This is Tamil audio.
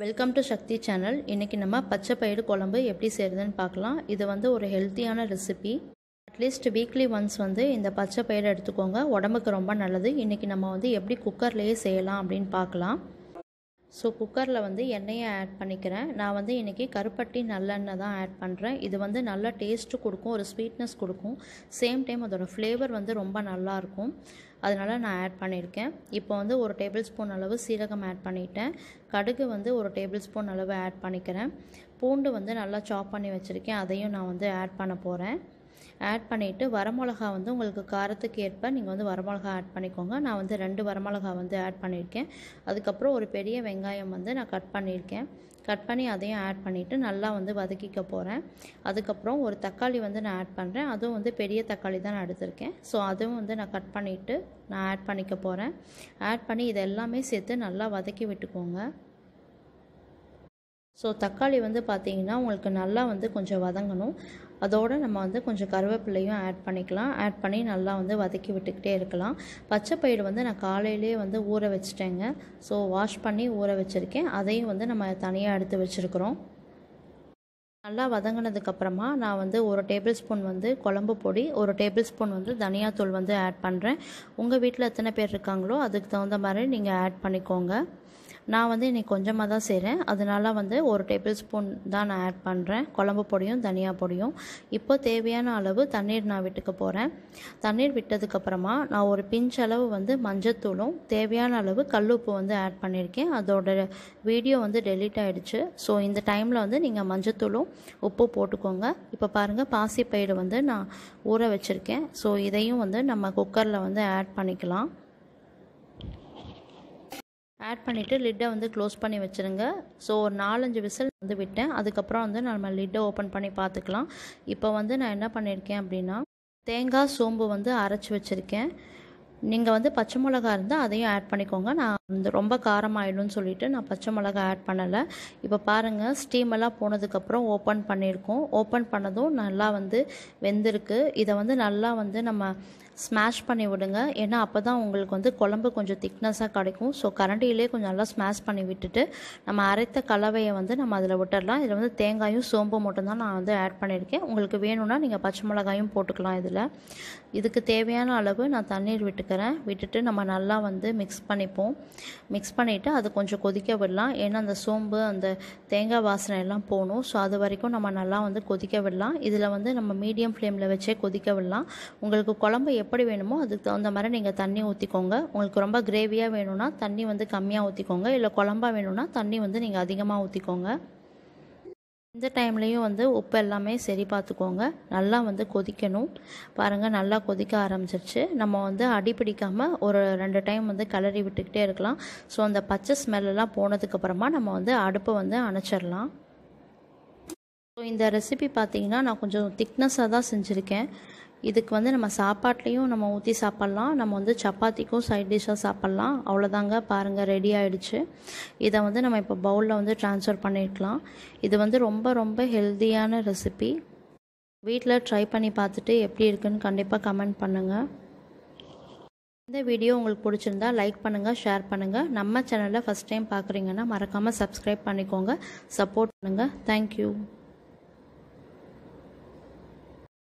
வெல்கம் டு சக்தி சேனல் இன்றைக்கி நம்ம பச்சை பயிறு குழம்பு எப்படி செய்கிறதுன்னு பார்க்கலாம் இது வந்து ஒரு ஹெல்த்தியான ரெசிபி அட்லீஸ்ட் வீக்லி ஒன்ஸ் வந்து இந்த பச்சை பயிரை எடுத்துக்கோங்க உடம்புக்கு ரொம்ப நல்லது இன்றைக்கி நம்ம வந்து எப்படி குக்கர்லேயே செய்யலாம் அப்படின்னு பார்க்கலாம் ஸோ குக்கரில் வந்து எண்ணெயை ஆட் பண்ணிக்கிறேன் நான் வந்து இன்றைக்கி கருப்பட்டி நல்லெண்ணெய் தான் ஆட் பண்ணுறேன் இது வந்து நல்லா டேஸ்ட்டு கொடுக்கும் ஒரு ஸ்வீட்னஸ் கொடுக்கும் சேம் டைம் அதோடய ஃப்ளேவர் வந்து ரொம்ப நல்லாயிருக்கும் அதனால் நான் ஆட் பண்ணியிருக்கேன் இப்போ வந்து ஒரு டேபிள் ஸ்பூன் அளவு சீரகம் ஆட் பண்ணிட்டேன் கடுகு வந்து ஒரு டேபிள் ஸ்பூன் அளவு ஆட் பண்ணிக்கிறேன் பூண்டு வந்து நல்லா சாப் பண்ணி வச்சுருக்கேன் அதையும் நான் வந்து ஆட் பண்ண போகிறேன் ஆட் பண்ணிவிட்டு வரமிளகா வந்து உங்களுக்கு காரத்துக்கு ஏற்ப நீங்கள் வந்து வரமிளகா ஆட் பண்ணிக்கோங்க நான் வந்து ரெண்டு வரமிளகா வந்து ஆட் பண்ணியிருக்கேன் அதுக்கப்புறம் ஒரு பெரிய வெங்காயம் வந்து நான் கட் பண்ணியிருக்கேன் கட் பண்ணி அதையும் ஆட் பண்ணிவிட்டு நல்லா வந்து வதக்கிக்க போகிறேன் அதுக்கப்புறம் ஒரு தக்காளி வந்து நான் ஆட் பண்ணுறேன் அதுவும் வந்து பெரிய தக்காளி தான் நான் எடுத்திருக்கேன் ஸோ அதுவும் வந்து நான் கட் பண்ணிவிட்டு நான் ஆட் பண்ணிக்க போகிறேன் ஆட் பண்ணி இதெல்லாமே எல்லாமே சேர்த்து நல்லா வதக்கி விட்டுக்கோங்க ஸோ தக்காளி வந்து பார்த்திங்கன்னா உங்களுக்கு நல்லா வந்து கொஞ்சம் வதங்கணும் அதோடு நம்ம வந்து கொஞ்சம் கருவேப்பிலையும் ஆட் பண்ணிக்கலாம் ஆட் பண்ணி நல்லா வந்து வதக்கி விட்டுக்கிட்டே இருக்கலாம் பச்சை பயிர் வந்து நான் காலையிலே வந்து ஊற வச்சுட்டேங்க ஸோ வாஷ் பண்ணி ஊற வச்சுருக்கேன் அதையும் வந்து நம்ம தனியாக எடுத்து வச்சுருக்குறோம் நல்லா வதங்கினதுக்கப்புறமா நான் வந்து ஒரு டேபிள் ஸ்பூன் வந்து குழம்பு பொடி ஒரு டேபிள் ஸ்பூன் வந்து தனியாத்தூள் வந்து ஆட் பண்ணுறேன் உங்கள் வீட்டில் எத்தனை பேர் இருக்காங்களோ அதுக்கு தகுந்த மாதிரி நீங்கள் ஆட் பண்ணிக்கோங்க நான் வந்து இன்றைக்கி கொஞ்சமாக தான் செய்கிறேன் அதனால் வந்து ஒரு டேபிள் ஸ்பூன் தான் நான் ஆட் பண்ணுறேன் குழம்பு பொடியும் தனியாக பொடியும் இப்போ தேவையான அளவு தண்ணீர் நான் விட்டுக்க போகிறேன் தண்ணீர் விட்டதுக்கப்புறமா நான் ஒரு பிஞ்ச் அளவு வந்து மஞ்சத்தூளும் தேவையான அளவு கல்லுப்பு வந்து ஆட் பண்ணியிருக்கேன் அதோட வீடியோ வந்து டெலீட் ஆகிடுச்சு ஸோ இந்த டைமில் வந்து நீங்கள் மஞ்சத்தூளும் உப்பு போட்டுக்கோங்க இப்போ பாருங்கள் பாசிப்பயிறு வந்து நான் ஊற வச்சுருக்கேன் ஸோ இதையும் வந்து நம்ம குக்கரில் வந்து ஆட் பண்ணிக்கலாம் ஆட் பண்ணிவிட்டு லிட்டை வந்து க்ளோஸ் பண்ணி வச்சுருங்க ஸோ ஒரு நாலஞ்சு விசில் வந்து விட்டேன் அதுக்கப்புறம் வந்து நம்ம லிட்டை ஓப்பன் பண்ணி பார்த்துக்கலாம் இப்போ வந்து நான் என்ன பண்ணியிருக்கேன் அப்படின்னா தேங்காய் சோம்பு வந்து அரைச்சி வச்சுருக்கேன் நீங்கள் வந்து பச்சை மிளகா இருந்தால் அதையும் ஆட் பண்ணிக்கோங்க நான் வந்து ரொம்ப காரமாயிடும்னு சொல்லிவிட்டு நான் பச்சை மிளகா ஆட் பண்ணலை இப்போ பாருங்கள் ஸ்டீமெல்லாம் போனதுக்கப்புறம் ஓப்பன் பண்ணியிருக்கோம் ஓப்பன் பண்ணதும் நல்லா வந்து வெந்திருக்கு இதை வந்து நல்லா வந்து நம்ம ஸ்மாஷ் பண்ணி விடுங்க ஏன்னா அப்போ தான் உங்களுக்கு வந்து குழம்பு கொஞ்சம் திக்னஸாக கிடைக்கும் ஸோ கரண்டியிலே கொஞ்சம் நல்லா ஸ்மாஷ் பண்ணி விட்டுட்டு நம்ம அரைத்த கலவையை வந்து நம்ம அதில் விட்டுடலாம் இதில் வந்து தேங்காயும் சோம்பு மட்டும்தான் நான் வந்து ஆட் பண்ணியிருக்கேன் உங்களுக்கு வேணும்னா நீங்கள் பச்சை மிளகாயும் போட்டுக்கலாம் இதில் இதுக்கு தேவையான அளவு நான் தண்ணீர் விட்டுக்கிறேன் விட்டுட்டு நம்ம நல்லா வந்து மிக்ஸ் பண்ணிப்போம் மிக்ஸ் பண்ணிவிட்டு அது கொஞ்சம் கொதிக்க விடலாம் ஏன்னா அந்த சோம்பு அந்த தேங்காய் வாசனை எல்லாம் போகணும் ஸோ அது வரைக்கும் நம்ம நல்லா வந்து கொதிக்க விடலாம் இதில் வந்து நம்ம மீடியம் ஃப்ளேமில் வச்சே கொதிக்க விடலாம் உங்களுக்கு குழம்பு எப்படி வேணுமோ அதுக்கு தகுந்த மாதிரி நீங்கள் தண்ணி ஊற்றிக்கோங்க உங்களுக்கு ரொம்ப கிரேவியாக வேணும்னா தண்ணி வந்து கம்மியாக ஊற்றிக்கோங்க இல்லை குழம்பாக வேணும்னா தண்ணி வந்து நீங்கள் அதிகமாக ஊற்றிக்கோங்க இந்த டைம்லேயும் வந்து உப்பு எல்லாமே சரி பார்த்துக்கோங்க நல்லா வந்து கொதிக்கணும் பாருங்கள் நல்லா கொதிக்க ஆரம்பிச்சிருச்சு நம்ம வந்து அடி பிடிக்காமல் ஒரு ரெண்டு டைம் வந்து கிளறி விட்டுக்கிட்டே இருக்கலாம் ஸோ அந்த பச்சை ஸ்மெல்லாம் போனதுக்கப்புறமா நம்ம வந்து அடுப்பை வந்து அணைச்சிடலாம் ஸோ இந்த ரெசிபி பார்த்தீங்கன்னா நான் கொஞ்சம் திக்னஸாக தான் செஞ்சுருக்கேன் இதுக்கு வந்து நம்ம சாப்பாட்லேயும் நம்ம ஊற்றி சாப்பிட்லாம் நம்ம வந்து சப்பாத்திக்கும் சைட் டிஷ்ஷாக சாப்பிட்லாம் அவ்வளோதாங்க பாருங்கள் ரெடி ஆகிடுச்சு இதை வந்து நம்ம இப்போ பவுலில் வந்து ட்ரான்ஸ்ஃபர் பண்ணிக்கலாம் இது வந்து ரொம்ப ரொம்ப ஹெல்த்தியான ரெசிபி வீட்டில் ட்ரை பண்ணி பார்த்துட்டு எப்படி இருக்குன்னு கண்டிப்பாக கமெண்ட் பண்ணுங்கள் இந்த வீடியோ உங்களுக்கு பிடிச்சிருந்தா லைக் பண்ணுங்கள் ஷேர் பண்ணுங்கள் நம்ம சேனலில் ஃபஸ்ட் டைம் பார்க்குறீங்கன்னா மறக்காமல் சப்ஸ்கிரைப் பண்ணிக்கோங்க சப்போர்ட் பண்ணுங்கள் தேங்க்யூ